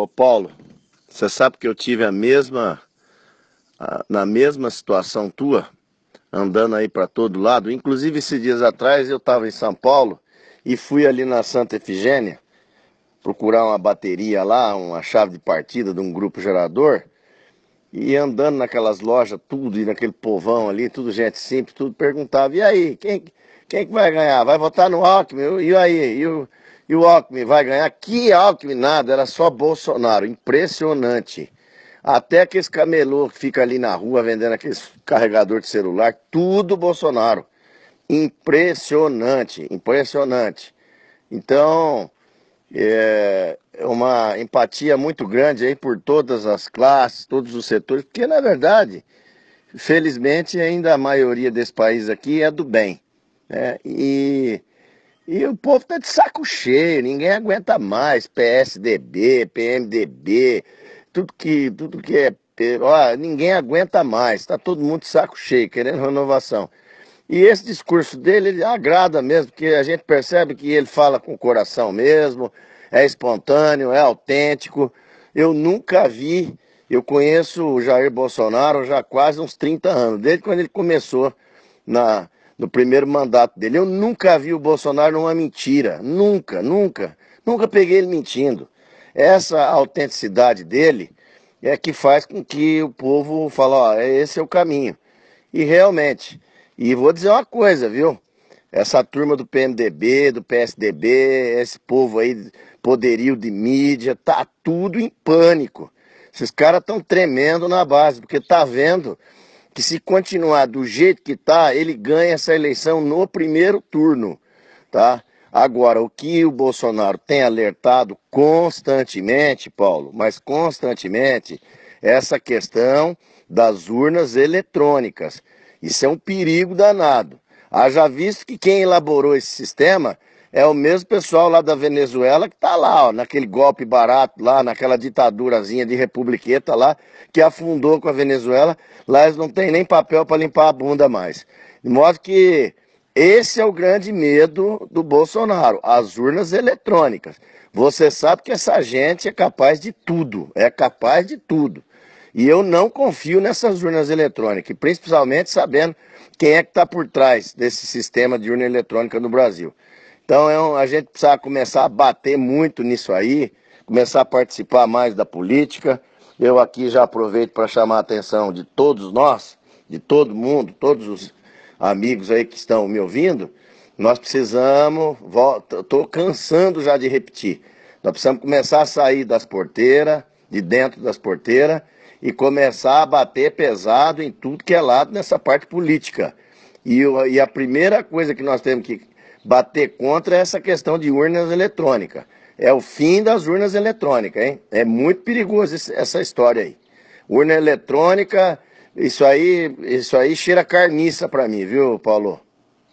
Ô Paulo, você sabe que eu tive a mesma na mesma situação tua, andando aí para todo lado. Inclusive esses dias atrás eu estava em São Paulo e fui ali na Santa Efigênia procurar uma bateria lá, uma chave de partida de um grupo gerador. E andando naquelas lojas, tudo, e naquele povão ali, tudo gente simples, tudo perguntava, e aí, quem, quem que vai ganhar? Vai votar no Alckmin? E aí? E o, e o Alckmin vai ganhar? Que Alckmin nada, era só Bolsonaro. Impressionante. Até aqueles camelô que fica ali na rua vendendo aqueles carregador de celular, tudo Bolsonaro. Impressionante, impressionante. Então, é, é uma empatia muito grande aí por todas as classes, todos os setores, porque na verdade, felizmente, ainda a maioria desse país aqui é do bem. Né? E e o povo tá de saco cheio, ninguém aguenta mais. PSDB, PMDB, tudo que, tudo que é. Ó, ninguém aguenta mais, tá todo mundo de saco cheio, querendo renovação. E esse discurso dele ele agrada mesmo, porque a gente percebe que ele fala com o coração mesmo, é espontâneo, é autêntico. Eu nunca vi, eu conheço o Jair Bolsonaro já há quase uns 30 anos, desde quando ele começou na, no primeiro mandato dele. Eu nunca vi o Bolsonaro numa mentira. Nunca, nunca. Nunca peguei ele mentindo. Essa autenticidade dele é que faz com que o povo fale, ó, é, esse é o caminho. E realmente, e vou dizer uma coisa, viu? Essa turma do PMDB, do PSDB, esse povo aí, poderio de mídia, tá tudo em pânico. Esses caras estão tremendo na base, porque tá vendo que se continuar do jeito que está, ele ganha essa eleição no primeiro turno, tá? Agora, o que o Bolsonaro tem alertado constantemente, Paulo, mas constantemente, é essa questão das urnas eletrônicas. Isso é um perigo danado. Haja visto que quem elaborou esse sistema é o mesmo pessoal lá da Venezuela que está lá, ó, naquele golpe barato lá, naquela ditadurazinha de republiqueta lá, que afundou com a Venezuela. Lá eles não têm nem papel para limpar a bunda mais. De modo que esse é o grande medo do Bolsonaro, as urnas eletrônicas. Você sabe que essa gente é capaz de tudo, é capaz de tudo. E eu não confio nessas urnas eletrônicas, principalmente sabendo quem é que está por trás desse sistema de urna eletrônica no Brasil. Então é um, a gente precisa começar a bater muito nisso aí, começar a participar mais da política. Eu aqui já aproveito para chamar a atenção de todos nós, de todo mundo, todos os amigos aí que estão me ouvindo. Nós precisamos, estou cansando já de repetir, nós precisamos começar a sair das porteiras, de dentro das porteiras, e começar a bater pesado em tudo que é lado nessa parte política. E, e a primeira coisa que nós temos que bater contra essa questão de urnas eletrônicas. É o fim das urnas eletrônicas, hein? É muito perigoso esse, essa história aí. Urna eletrônica, isso aí, isso aí cheira carniça para mim, viu, Paulo?